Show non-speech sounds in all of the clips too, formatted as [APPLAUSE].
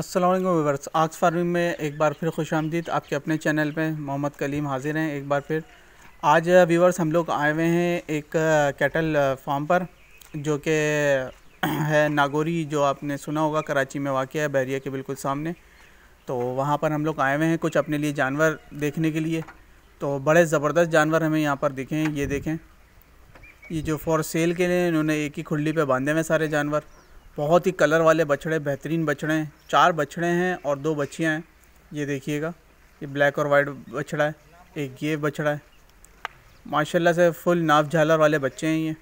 Aslam viewers आज farming में एक बार फिर खुश आमदीद आपके अपने चैनल पे मोहम्मद कलीम हाजिर हैं एक बार फिर आज वीवर्स हम लोग आए हुए हैं एक कैटल फार्म पर जो कि [CLEARS THROAT] है नागोरी जो आपने सुना होगा कराची में वाक़ है बहरिया के बिल्कुल सामने तो वहाँ पर हम लोग आए हुए हैं कुछ अपने लिए जानवर देखने के लिए तो बड़े ज़बरदस्त जानवर हमें यहाँ पर दिखे हैं ये देखें ये जो फॉर सेल के लिए इन्होंने एक ही खुली पर बांधे हुए सारे जानवर बहुत ही कलर वाले बछड़े बेहतरीन बछड़े हैं चार बछड़े हैं और दो बच्चियाँ हैं ये देखिएगा ये ब्लैक और वाइट बछड़ा है एक ये बछड़ा है माशाल्लाह से फुल नाव झालर वाले बच्चे हैं ये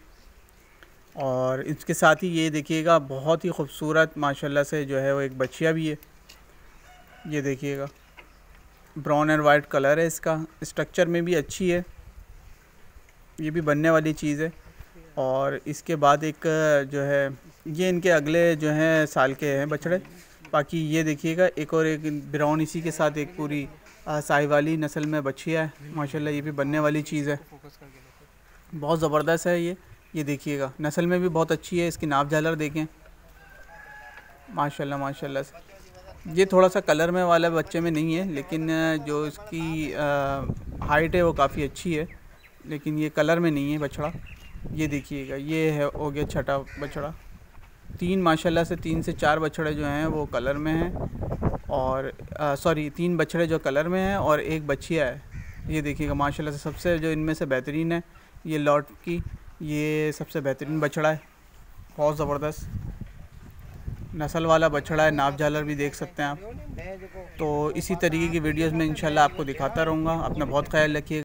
और इसके साथ ही ये देखिएगा बहुत ही खूबसूरत माशाल्लाह से जो है वो एक बछिया भी है ये देखिएगा ब्राउन एंड वाइट कलर है इसका स्ट्रक्चर में भी अच्छी है ये भी बनने वाली चीज़ है और इसके बाद एक जो है ये इनके अगले जो हैं साल के हैं बछड़े बाकी ये देखिएगा एक और एक ब्राउन इसी के साथ एक पूरी साहिवाली नस्ल में बछिया है माशाल्लाह ये भी बनने वाली चीज़ है बहुत ज़बरदस्त है ये ये देखिएगा नस्ल में भी बहुत अच्छी है इसकी नाप झालर देखें माशाल्लाह माशाल्लाह ये थोड़ा सा कलर में वाला बच्चे में नहीं है लेकिन जो इसकी हाइट है वो काफ़ी अच्छी है लेकिन ये कलर में नहीं है बछड़ा ये देखिएगा ये है हो गया छठा बछड़ा तीन माशाल्लाह से तीन से चार बछड़े जो हैं वो कलर में हैं और सॉरी तीन बछड़े जो कलर में हैं और एक बछिया है ये देखिएगा माशाल्लाह से सबसे जो इनमें से बेहतरीन है ये लॉट की ये सबसे बेहतरीन बछड़ा है बहुत ज़बरदस्त नस्ल वाला बछड़ा है नाप झालर भी देख सकते हैं आप तो इसी तरीके की वीडियोस में इंशाल्लाह आपको दिखाता रहूँगा अपना बहुत ख्याल रखिएगा